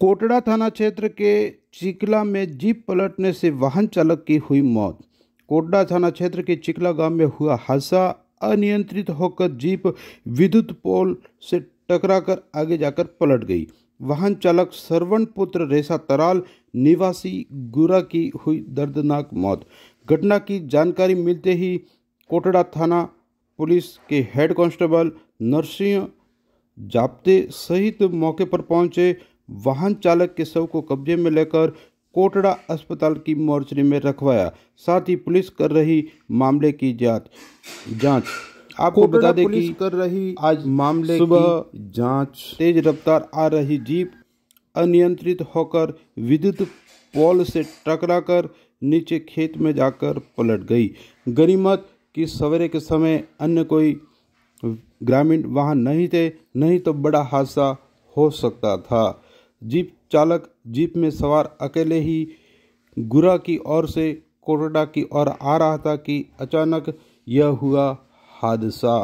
कोटड़ा थाना क्षेत्र के चिकला में जीप पलटने से वाहन चालक की हुई मौत कोटड़ा थाना क्षेत्र के चिकला गांव में हुआ हादसा अनियंत्रित होकर जीप विद्युत पोल से टकराकर आगे जाकर पलट गई वाहन चालक सरवण पुत्र रेसा तराल निवासी गुरा की हुई दर्दनाक मौत घटना की जानकारी मिलते ही कोटड़ा थाना पुलिस के हेड कांस्टेबल नरसिंह जापते सहित मौके पर पहुंचे वाहन चालक के शव को कब्जे में लेकर कोटड़ा अस्पताल की मोर्चरी में रखवाया साथ ही पुलिस कर रही मामले की जांच जांच आपको बता दें कि कर रही आज मामले सुबह जांच तेज रफ्तार आ रही जीप अनियंत्रित होकर विद्युत पोल से टकराकर नीचे खेत में जाकर पलट गई गरिमत कि सवेरे के समय अन्य कोई ग्रामीण वाहन नहीं थे नहीं तो बड़ा हादसा हो सकता था जीप चालक जीप में सवार अकेले ही गुरा की ओर से कोटडा की ओर आ रहा था कि अचानक यह हुआ हादसा